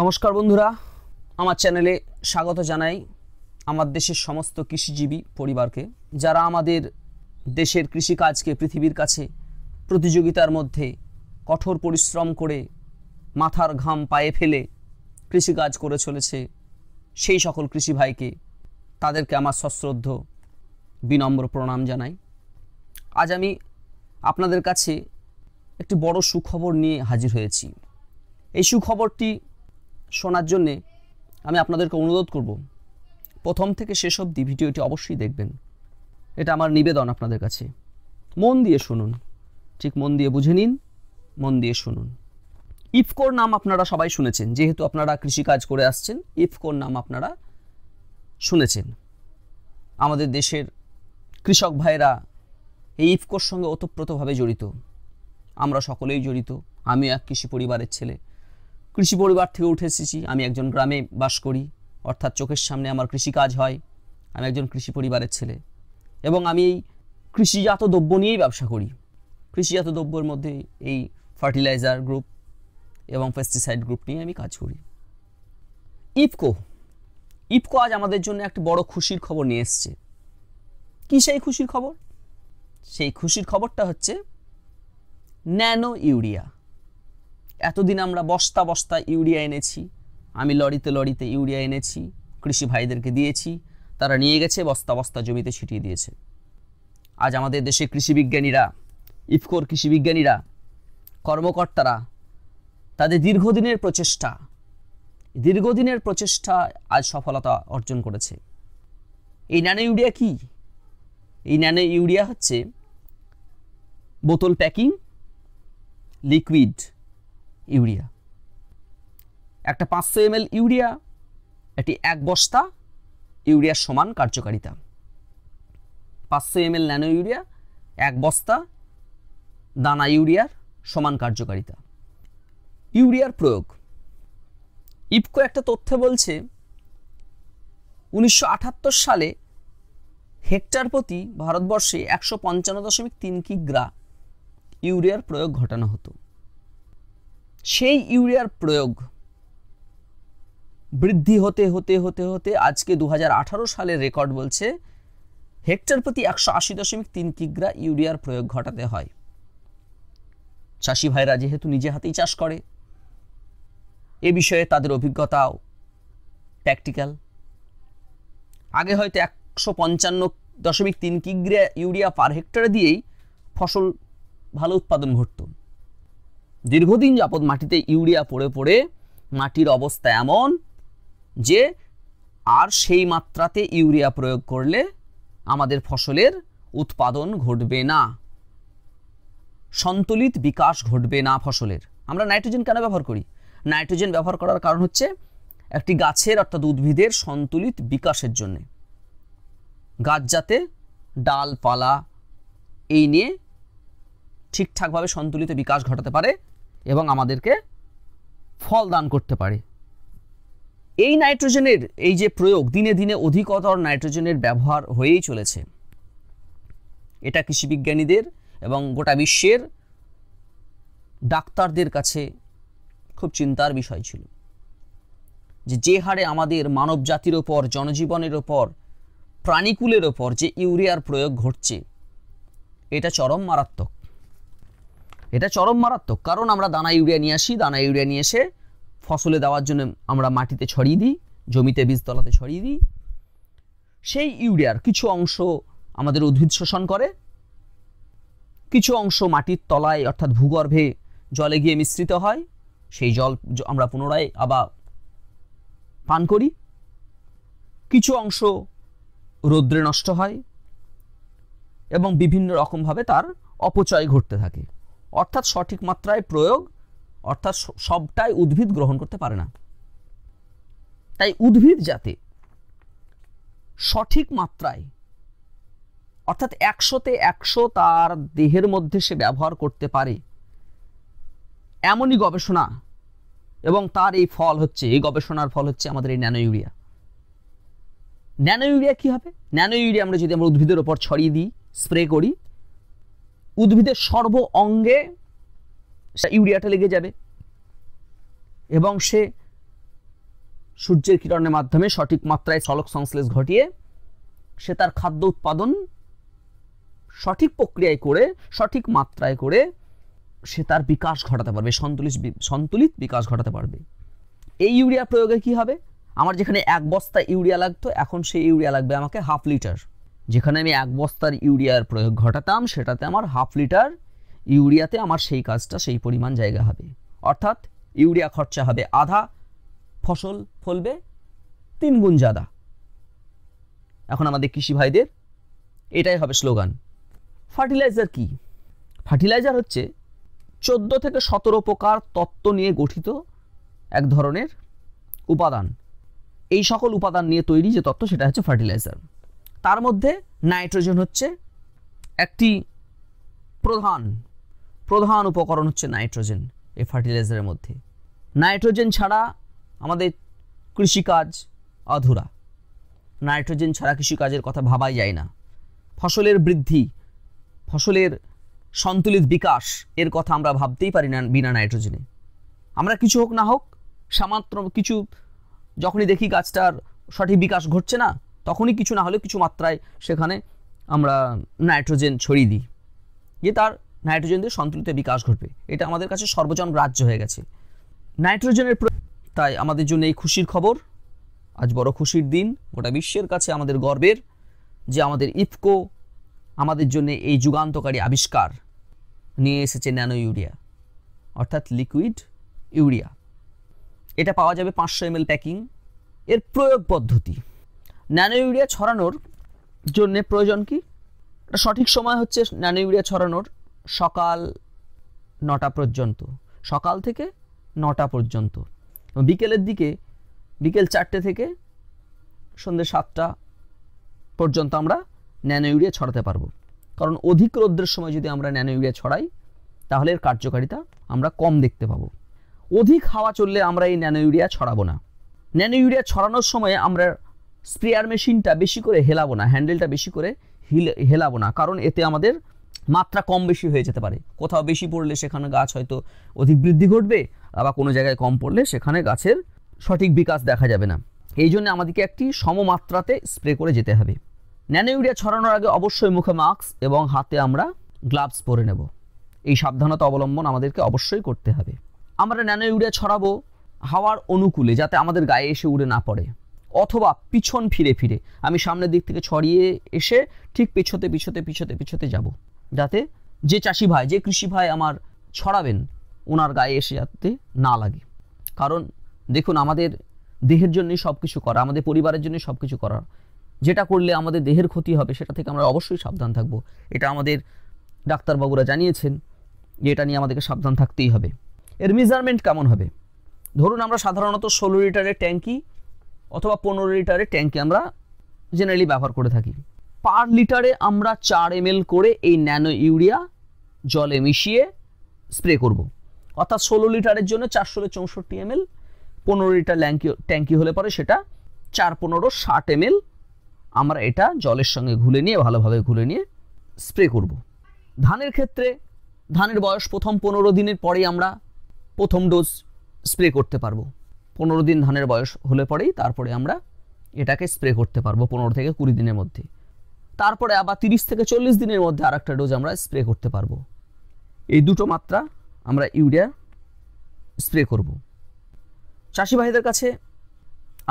নমস্কার বন্ধুরা আমার চ্যানেলে স্বাগত জানাই আমার দেশের সমস্ত কৃষিজীবী পরিবারকে যারা আমাদের দেশের কৃষিকাজকে পৃথিবীর কাছে প্রতিযোগিতার মধ্যে কঠোর পরিশ্রম করে মাথার ঘাম পায়ে ফেলে কৃষিকাজ করে চলেছে সেই সকল কৃষি ভাইকে তাদেরকে আমার সশ্রদ্ধ বিনম্র প্রণাম জানাই আজ আমি আপনাদের কাছে একটি বড় সুখবর নিয়ে হাজির হয়েছি এই সুখবরটি শোনার জন্যে আমি আপনাদেরকে অনুরোধ করব প্রথম থেকে শেষ অবধি ভিডিওটি অবশ্যই দেখবেন এটা আমার নিবেদন আপনাদের কাছে মন দিয়ে শুনুন ঠিক মন দিয়ে বুঝে নিন মন দিয়ে শুনুন ইফকোর নাম আপনারা সবাই শুনেছেন যেহেতু আপনারা কৃষিকাজ করে আসছেন ইফকোর নাম আপনারা শুনেছেন আমাদের দেশের কৃষক ভাইরা এই ইফকোর সঙ্গে ওতপ্রোতভাবে জড়িত আমরা সকলেই জড়িত আমিও এক কৃষি পরিবারের ছেলে কৃষি পরিবার থেকে উঠে এসেছি আমি একজন গ্রামে বাস করি অর্থাৎ চোখের সামনে আমার কৃষিকাজ হয় আমি একজন কৃষি পরিবারের ছেলে এবং আমি এই কৃষিজাত দ্রব্য নিয়েই ব্যবসা করি কৃষিজাত দ্রব্যের মধ্যে এই ফার্টিলাইজার গ্রুপ এবং পেস্টিসাইড গ্রুপ নিয়ে আমি কাজ করি ইফকো ইফকো আজ আমাদের জন্য একটি বড় খুশির খবর নিয়ে এসছে কী সেই খুশির খবর সেই খুশির খবরটা হচ্ছে ন্যানো ইউরিয়া এতদিন আমরা বস্তা বস্তা ইউরিয়া এনেছি আমি লরিতে লরিতে ইউরিয়া এনেছি কৃষি ভাইদেরকে দিয়েছি তারা নিয়ে গেছে বস্তা বস্তা জমিতে ছিটিয়ে দিয়েছে আজ আমাদের দেশে কৃষিবিজ্ঞানীরা ইফকোর কৃষিবিজ্ঞানীরা কর্মকর্তারা তাদের দীর্ঘদিনের প্রচেষ্টা দীর্ঘদিনের প্রচেষ্টা আজ সফলতা অর্জন করেছে এই ন্যানো ইউরিয়া কি এই ন্যানো ইউরিয়া হচ্ছে বোতল প্যাকিং লিকুইড ইউরিয়া একটা পাঁচশো এম ইউরিয়া এটি এক বস্তা ইউরিয়ার সমান কার্যকারিতা পাঁচশো এম ন্যানো ইউরিয়া এক বস্তা দানা ইউরিয়ার সমান কার্যকারিতা ইউরিয়ার প্রয়োগ ইপকো একটা তথ্য বলছে উনিশশো সালে হেক্টর প্রতি ভারতবর্ষে একশো পঞ্চান্ন দশমিক তিন কিগ্রা ইউরিয়ার প্রয়োগ ঘটানো হতো সেই ইউরিয়ার প্রয়োগ বৃদ্ধি হতে হতে হতে হতে আজকে দু সালের রেকর্ড বলছে হেক্টর প্রতি একশো আশি দশমিক তিন কিগ্রা ইউরিয়ার প্রয়োগ ঘটাতে হয় চাষি ভাইরা যেহেতু নিজে হাতেই চাষ করে এ বিষয়ে তাদের অভিজ্ঞতাও প্র্যাকটিক্যাল আগে হয়তো একশো পঞ্চান্ন দশমিক তিন কিগ্রা ইউরিয়া পার হেক্টরে দিয়েই ফসল ভালো উৎপাদন ঘটত দীর্ঘদিন যাবৎ মাটিতে ইউরিয়া পড়ে পড়ে মাটির অবস্থা এমন যে আর সেই মাত্রাতে ইউরিয়া প্রয়োগ করলে আমাদের ফসলের উৎপাদন ঘটবে না সন্তুলিত বিকাশ ঘটবে না ফসলের আমরা নাইট্রোজেন কেন ব্যবহার করি নাইট্রোজেন ব্যবহার করার কারণ হচ্ছে একটি গাছের অর্থাৎ উদ্ভিদের সন্তুলিত বিকাশের জন্যে গাছ যাতে ডালপালা এই নিয়ে ঠিকঠাকভাবে সন্তুলিত বিকাশ ঘটাতে পারে এবং আমাদেরকে ফল দান করতে পারে এই নাইট্রোজেনের এই যে প্রয়োগ দিনে দিনে অধিকতর নাইট্রোজেনের ব্যবহার হয়েই চলেছে এটা কৃষিবিজ্ঞানীদের এবং গোটা বিশ্বের ডাক্তারদের কাছে খুব চিন্তার বিষয় ছিল যে যে হারে আমাদের মানব জাতির ওপর জনজীবনের ওপর প্রাণীকুলের ওপর যে ইউরিয়ার প্রয়োগ ঘটছে এটা চরম মারাত্মক এটা চরম মারাত্মক কারণ আমরা দানা ইউরিয়া নিয়ে আসি দানা ইউরিয়া নিয়ে এসে ফসলে দেওয়ার জন্য আমরা মাটিতে ছড়িয়ে দিই জমিতে বীজতলাতে ছড়িয়ে দিই সেই ইউরিয়ার কিছু অংশ আমাদের উদ্ভিদ শোষণ করে কিছু অংশ মাটির তলায় অর্থাৎ ভূগর্ভে জলে গিয়ে মিশ্রিত হয় সেই জল আমরা পুনরায় আবার পান করি কিছু অংশ রৌদ্রে নষ্ট হয় এবং বিভিন্ন রকমভাবে তার অপচয় ঘটতে থাকে অর্থাৎ সঠিক মাত্রায় প্রয়োগ অর্থাৎ সবটাই উদ্ভিদ গ্রহণ করতে পারে না তাই উদ্ভিদ যাতে সঠিক মাত্রায় অর্থাৎ একশোতে একশো তার দেহের মধ্যে সে ব্যবহার করতে পারে এমনই গবেষণা এবং তার এই ফল হচ্ছে এই গবেষণার ফল হচ্ছে আমাদের এই ন্যানো ইউরিয়া ন্যানো ইউরিয়া কী হবে ন্যানো ইউরিয়া আমরা যদি আমরা উদ্ভিদের ওপর ছড়িয়ে দিই স্প্রে করি উদ্ভিদের সর্ব অঙ্গে ইউরিয়াটা লেগে যাবে এবং সে সূর্যের কিরণের মাধ্যমে সঠিক মাত্রায় সলক সংশ্লেষ ঘটিয়ে সে তার খাদ্য উৎপাদন সঠিক প্রক্রিয়ায় করে সঠিক মাত্রায় করে সে তার বিকাশ ঘটাতে পারবে সন্তুলিত সন্তুলিত বিকাশ ঘটাতে পারবে এই ইউরিয়া প্রয়োগে কি হবে আমার যেখানে এক বস্তা ইউরিয়া লাগতো এখন সেই ইউরিয়া লাগবে আমাকে হাফ লিটার যেখানে আমি এক বস্তার ইউরিয়ার প্রয়োগ ঘটাতাম সেটাতে আমার হাফ লিটার ইউরিয়াতে আমার সেই কাজটা সেই পরিমাণ জায়গা হবে অর্থাৎ ইউরিয়া খরচা হবে আধা ফসল ফলবে তিন গুণ জাদা এখন আমাদের কৃষি ভাইদের এটাই হবে স্লোগান ফার্টিলাইজার কি ফার্টিলাইজার হচ্ছে চোদ্দ থেকে সতেরো প্রকার তত্ত্ব নিয়ে গঠিত এক ধরনের উপাদান এই সকল উপাদান নিয়ে তৈরি যে তত্ত্ব সেটা হচ্ছে ফার্টিলাইজার তার মধ্যে নাইট্রোজেন হচ্ছে একটি প্রধান প্রধান উপকরণ হচ্ছে নাইট্রোজেন এ ফার্টিলাইজারের মধ্যে নাইট্রোজেন ছাড়া আমাদের কৃষিকাজ অধুরা নাইট্রোজেন ছাড়া কৃষিকাজের কথা ভাবাই যায় না ফসলের বৃদ্ধি ফসলের সন্তুলিত বিকাশ এর কথা আমরা ভাবতেই পারি না বিনা নাইট্রোজেনে আমরা কিছু হোক না হোক সামাত্র কিছু যখনই দেখি গাছটার সঠিক বিকাশ ঘটছে না তখনই কিছু না হলে কিছু মাত্রায় সেখানে আমরা নাইট্রোজেন ছড়িয়ে দিই যে তার নাইট্রোজেন দিয়ে সন্তুলিত বিকাশ ঘটবে এটা আমাদের কাছে সর্বজন গ্রাহ্য হয়ে গেছে নাইট্রোজেনের তাই আমাদের জন্য এই খুশির খবর আজ বড় খুশির দিন গোটা বিশ্বের কাছে আমাদের গর্বের যে আমাদের ইফকো আমাদের জন্য এই যুগান্তকারী আবিষ্কার নিয়ে এসেছে ন্যানো ইউরিয়া অর্থাৎ লিকুইড ইউরিয়া এটা পাওয়া যাবে পাঁচশো এম প্যাকিং এর প্রয়োগ পদ্ধতি ন্যানো ইউরিয়া ছড়ানোর জন্যে প্রয়োজন কি সঠিক সময় হচ্ছে ন্যানো ইউরিয়া ছড়ানোর সকাল নটা পর্যন্ত সকাল থেকে নটা পর্যন্ত বিকেলের দিকে বিকেল চারটে থেকে সন্ধ্যে সাতটা পর্যন্ত আমরা ন্যানো ইউরিয়া ছড়াতে পারবো কারণ অধিক রৌদ্রের সময় যদি আমরা ন্যানো ইউরিয়া ছড়াই তাহলে এর কার্যকারিতা আমরা কম দেখতে পাবো অধিক হাওয়া চললে আমরা এই ন্যানো ইউরিয়া ছড়াবো না ন্যানো ইউরিয়া ছড়ানোর সময় আমরা স্প্রেয়ার মেশিনটা বেশি করে হেলাবো না হ্যান্ডেলটা বেশি করে হিল হেলাবো না কারণ এতে আমাদের মাত্রা কম বেশি হয়ে যেতে পারে কোথাও বেশি পড়লে সেখানে গাছ হয়তো অধিক বৃদ্ধি ঘটবে আবার কোনো জায়গায় কম পড়লে সেখানে গাছের সঠিক বিকাশ দেখা যাবে না এই জন্য আমাদেরকে একটি সমমাত্রাতে স্প্রে করে যেতে হবে ন্যানো ইউরিয়া ছড়ানোর আগে অবশ্যই মুখে মাস্ক এবং হাতে আমরা গ্লাভস পরে নেব এই সাবধানতা অবলম্বন আমাদেরকে অবশ্যই করতে হবে আমরা ন্যানো ইউরিয়া ছড়াবো হাওয়ার অনুকূলে যাতে আমাদের গায়ে এসে উড়ে না পড়ে অথবা পিছন ফিরে ফিরে আমি সামনের দিক থেকে ছড়িয়ে এসে ঠিক পিছতে পিছতে পিছতে পিছতে যাব যাতে যে চাষি ভাই যে কৃষি ভাই আমার ছড়াবেন ওনার গায়ে এসে যাতে না লাগে কারণ দেখুন আমাদের দেহের জন্য সব কিছু করা আমাদের পরিবারের জন্য সব কিছু করা যেটা করলে আমাদের দেহের ক্ষতি হবে সেটা থেকে আমরা অবশ্যই সাবধান থাকব এটা আমাদের ডাক্তারবাবুরা জানিয়েছেন যে এটা নিয়ে আমাদেরকে সাবধান থাকতেই হবে এর মেজারমেন্ট কেমন হবে ধরুন আমরা সাধারণত ষোলো লিটারের ট্যাঙ্কি অথবা পনেরো লিটারে ট্যাঙ্কে আমরা জেনারেলি ব্যবহার করে থাকি পার লিটারে আমরা চার এম করে এই ন্যানো ইউরিয়া জলে মিশিয়ে স্প্রে করব। অর্থাৎ ষোলো লিটারের জন্য চারশো চৌষট্টি এম এল পনেরো লিটার ল্যাঙ্কি ট্যাঙ্কি হলে পরে সেটা চার পনেরো ষাট এম আমরা এটা জলের সঙ্গে ঘুলে নিয়ে ভালোভাবে ঘুলে নিয়ে স্প্রে করব। ধানের ক্ষেত্রে ধানের বয়স প্রথম পনেরো দিনের পরেই আমরা প্রথম ডোজ স্প্রে করতে পারবো পনেরো দিন ধানের বয়স হলে পরেই তারপরে আমরা এটাকে স্প্রে করতে পারবো পনেরো থেকে কুড়ি দিনের মধ্যে তারপরে আবার তিরিশ থেকে চল্লিশ দিনের মধ্যে আর একটা ডোজ আমরা স্প্রে করতে পারবো এই দুটো মাত্রা আমরা ইউরিয়া স্প্রে করব চাষি ভাইদের কাছে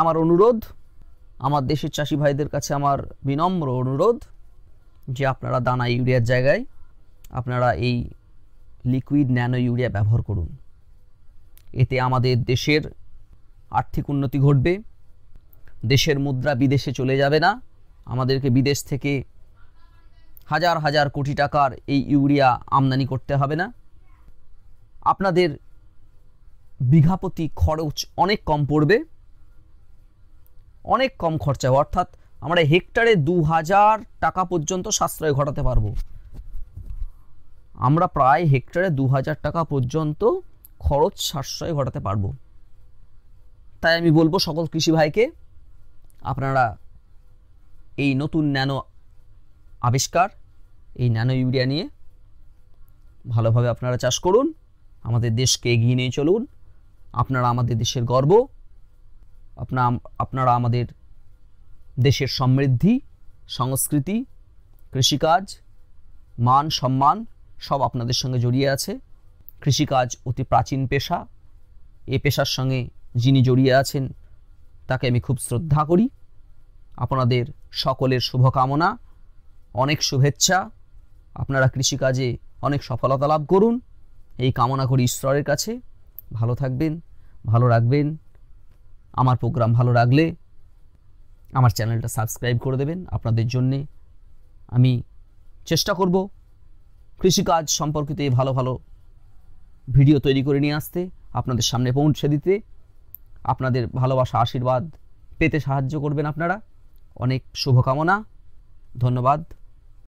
আমার অনুরোধ আমার দেশের চাষি ভাইদের কাছে আমার বিনম্র অনুরোধ যে আপনারা দানা ইউরিয়ার জায়গায় আপনারা এই লিকুইড ন্যানো ইউরিয়া ব্যবহার করুন এতে আমাদের দেশের আর্থিক উন্নতি ঘটবে দেশের মুদ্রা বিদেশে চলে যাবে না আমাদেরকে বিদেশ থেকে হাজার হাজার কোটি টাকার এই ইউরিয়া আমদানি করতে হবে না আপনাদের বিঘাপতি খরচ অনেক কম পড়বে অনেক কম খরচা অর্থাৎ আমরা হেক্টরে দু হাজার টাকা পর্যন্ত সাশ্রয় ঘটাতে পারবো আমরা প্রায় হেক্টরে দু হাজার টাকা পর্যন্ত খরচ সাশ্রয় ঘটাতে পারবো তাই আমি বলবো সকল কৃষি ভাইকে আপনারা এই নতুন ন্যানো আবিষ্কার এই ন্যানো ইউরিয়া নিয়ে ভালোভাবে আপনারা চাষ করুন আমাদের দেশকে এগিয়ে নিয়ে চলুন আপনারা আমাদের দেশের গর্ব আপনার আপনারা আমাদের দেশের সমৃদ্ধি সংস্কৃতি কৃষিকাজ মান সম্মান সব আপনাদের সঙ্গে জড়িয়ে আছে কৃষিকাজ অতি প্রাচীন পেশা এ পেশার সঙ্গে যিনি জড়িয়ে আছেন তাকে আমি খুব শ্রদ্ধা করি আপনাদের সকলের শুভকামনা অনেক শুভেচ্ছা আপনারা কৃষিকাজে অনেক সফলতা লাভ করুন এই কামনা করি ঈশ্বরের কাছে ভালো থাকবেন ভালো রাখবেন আমার প্রোগ্রাম ভালো রাখলে আমার চ্যানেলটা সাবস্ক্রাইব করে দেবেন আপনাদের জন্যে আমি চেষ্টা করব কৃষিকাজ সম্পর্কিত ভালো ভালো ভিডিও তৈরি করে নিয়ে আসতে আপনাদের সামনে পৌঁছে দিতে আপনাদের ভালোবাসা আশীর্বাদ পেতে সাহায্য করবেন আপনারা অনেক শুভকামনা ধন্যবাদ